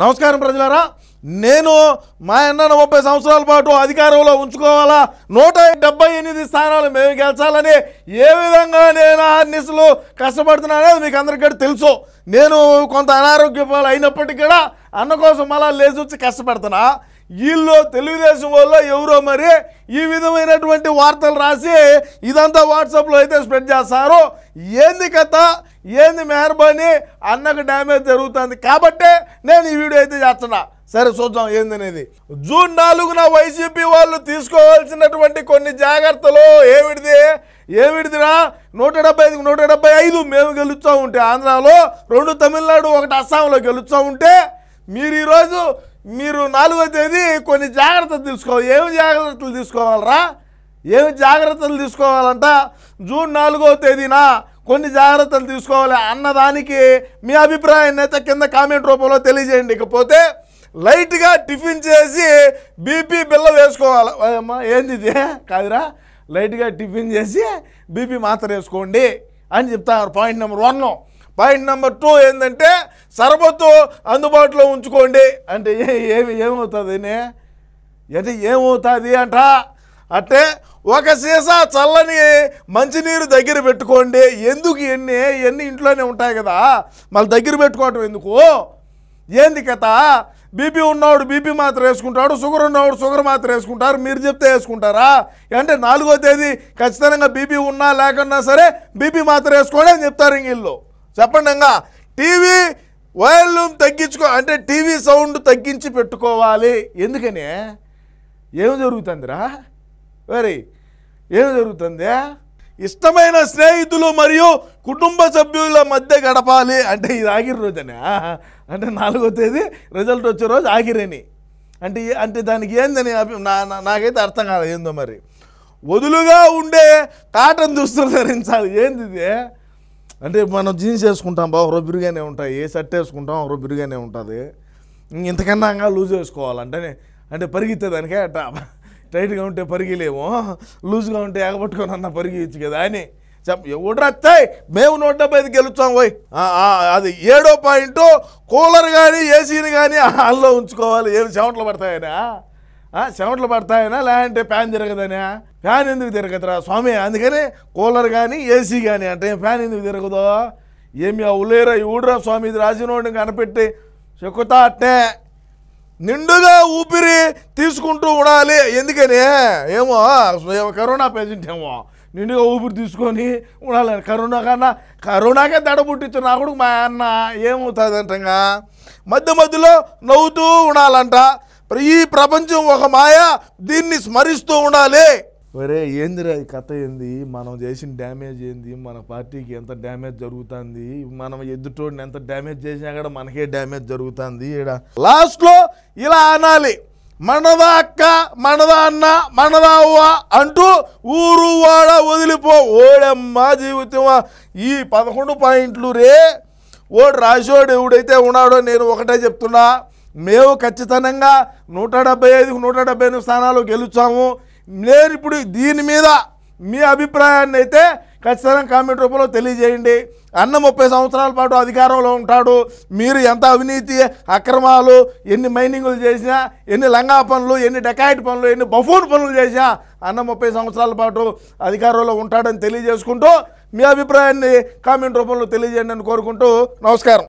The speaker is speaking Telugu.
నమస్కారం ప్రజలారా నేను మా అన్నను ముప్పై సంవత్సరాల పాటు అధికారంలో ఉంచుకోవాలా నూట డెబ్బై ఎనిమిది స్థానాలు మేము గెలిచాలని ఏ విధంగా నేను ఆర్నిస్లు కష్టపడుతున్నానో మీకు అందరికీ తెలుసు నేను కొంత అనారోగ్యం అయినప్పటికీ కూడా అన్న కోసం మళ్ళా లేచి వచ్చి కష్టపడుతున్నా వీళ్ళు తెలుగుదేశం వల్ల ఎవరో మరి ఈ విధమైనటువంటి వార్తలు రాసి ఇదంతా వాట్సాప్లో అయితే స్ప్రెడ్ చేస్తారు ఏంది కథ ఏంది మెహర్బానీ అన్నకు డ్యామేజ్ జరుగుతుంది కాబట్టే నేను ఈ వీడియో అయితే చేస్తున్నా సరే చూద్దాం ఏందనేది జూన్ నాలుగున వైసీపీ వాళ్ళు తీసుకోవాల్సినటువంటి కొన్ని జాగ్రత్తలు ఏమిటిది ఏమిటిదిరా నూట డెబ్బై ఐదుకు నూట డెబ్బై ఐదు మేము గెలుస్తూ ఉంటే ఆంధ్రాలో రెండు తమిళనాడు ఒకటి అస్సాంలో గెలుస్తూ ఉంటే మీరు ఈరోజు మీరు నాలుగో తేదీ కొన్ని జాగ్రత్తలు తీసుకోవాలి ఏమి జాగ్రత్తలు తీసుకోవాలరా ఏమి జాగ్రత్తలు తీసుకోవాలంట జూన్ నాలుగో తేదీన కొన్ని జాగ్రత్తలు తీసుకోవాలి అన్నదానికి మీ అభిప్రాయాన్ని అయితే కింద కామెంట్ రూపంలో తెలియజేయండి ఇకపోతే లైట్గా టిఫిన్ చేసి బీపీ బిల్ల వేసుకోవాలి అమ్మా ఏంది ఇది కాదురా లైట్గా టిఫిన్ చేసి బీపీ మాత్ర వేసుకోండి అని చెప్తాను point number one point number two ఏంటంటే సరబత్తు అందుబాటులో ఉంచుకోండి అంటే ఏమి ఏమవుతుంది అంటే ఏమవుతుంది అంట అంటే ఒక సీసా చల్లని మంచినీరు దగ్గర పెట్టుకోండి ఎందుకు ఎన్ని ఎన్ని ఇంట్లోనే ఉంటాయి కదా మళ్ళీ దగ్గర పెట్టుకోవటం ఎందుకు ఏంది కథ బీపీ ఉన్నవాడు బీపీ మాత్రం వేసుకుంటాడు షుగర్ ఉన్నవాడు షుగర్ మాత్రం వేసుకుంటారు మీరు చెప్తే వేసుకుంటారా అంటే నాలుగో తేదీ ఖచ్చితంగా బీపీ ఉన్నా లేకున్నా సరే బీపీ మాత్రం వేసుకోండి అని చెప్తారు ఇంగిళ్ళు చెప్పండి ఇంకా టీవీ వాల్యూమ్ తగ్గించుకో అంటే టీవీ సౌండ్ తగ్గించి పెట్టుకోవాలి ఎందుకని ఏం జరుగుతుందిరా మరి ఏం జరుగుతుంది ఇష్టమైన స్నేహితులు మరియు కుటుంబ సభ్యుల మధ్య గడపాలి అంటే ఇది ఆగిరి రోజని అంటే నాలుగో తేదీ రిజల్ట్ వచ్చే రోజు ఆగిరని అంటే అంటే దానికి ఏందని నాకైతే అర్థం కాదు ఏందో మరి వదులుగా ఉండే కాటన్ దుస్తులు ధరించాలి ఏంది అంటే మనం జీన్స్ వేసుకుంటాం బాగా ఒకరో బిరుగానే ఉంటాయి ఏ షర్ట్ వేసుకుంటాం ఒకరో బిరుగానే ఉంటుంది ఇంతకన్నా లూజ్ వేసుకోవాలంటే అంటే పరిగెత్తే దానికే అట్టా టైట్గా ఉంటే పరిగిలేమో లూజ్గా ఉంటే ఎగబట్టుకొని అన్న పరిగియచ్చు కదా అని చెప్ప ఎవడరత్తాయి మేము నూట డెబ్బై ఐదు గెలుస్తాం పోయి అది ఏడో పాయింట్ కూలర్ కానీ ఏసీని కానీ హాల్లో ఉంచుకోవాలి ఏమి చెమటలు పడతాయనా చెమటలు పడతాయనా లేదంటే ఫ్యాన్ తిరగదనా ఫ్యాన్ ఎందుకు తిరగదురా స్వామి అందుకని కూలర్ కానీ ఏసీ కానీ అంటే ఫ్యాన్ ఎందుకు తిరగదో ఏమి ఉలేరా ఇవుడురా స్వామి ఇది రాసినోడిని కనిపెట్టి చెక్కుతా అట్టే నిండుగా ఊపిరి తీసుకుంటూ ఉండాలి ఎందుకని ఏమో కరోనా పేషెంట్ ఏమో నిండుగా ఊపిరి తీసుకొని ఉండాలని కరోనా కన్నా కరోనాకే దడ పుట్టించు నా కొడుకు మా అన్న ఏమవుతుందంటగా మధ్య మధ్యలో నవ్వుతూ ఉండాలంట ఈ ప్రపంచం ఒక మాయ దీన్ని స్మరిస్తూ ఉండాలి ఒరే ఏందిరా ఈ కథ ఏంది మనం చేసిన డ్యామేజ్ ఏంది మన పార్టీకి ఎంత డ్యామేజ్ జరుగుతుంది మనం ఎదుటోడిని ఎంత డ్యామేజ్ చేసినా కూడా మనకే డ్యామేజ్ జరుగుతుంది ఇక్కడ లాస్ట్లో ఇలా అనాలి మనదా అక్క మనదా అన్న మనదా అవ్వ అంటూ ఊరు వాడ వదిలిపో ఓడమ్మా జీవితమా ఈ పదకొండు పాయింట్లు రే ఓడు రాజోడు ఎవడైతే ఉన్నాడో నేను ఒకటే చెప్తున్నా మేము ఖచ్చితంగా నూట డెబ్బై ఐదుకు నూట డెబ్బై ఎనిమిది స్థానాలు గెలుచాము నేను ఇప్పుడు దీని మీద మీ అభిప్రాయాన్ని అయితే ఖచ్చితంగా కామెంట్ రూపంలో తెలియజేయండి అన్న ముప్పై సంవత్సరాల పాటు అధికారంలో ఉంటాడు మీరు ఎంత అవినీతి అక్రమాలు ఎన్ని మైనింగులు చేసినా ఎన్ని లంగా పనులు ఎన్ని డకాయిట్ పనులు ఎన్ని బఫూన్ పనులు చేసినా అన్న ముప్పై సంవత్సరాల పాటు అధికారంలో ఉంటాడని తెలియజేసుకుంటూ మీ అభిప్రాయాన్ని కామెంట్ రూపంలో తెలియజేయండి అని కోరుకుంటూ నమస్కారం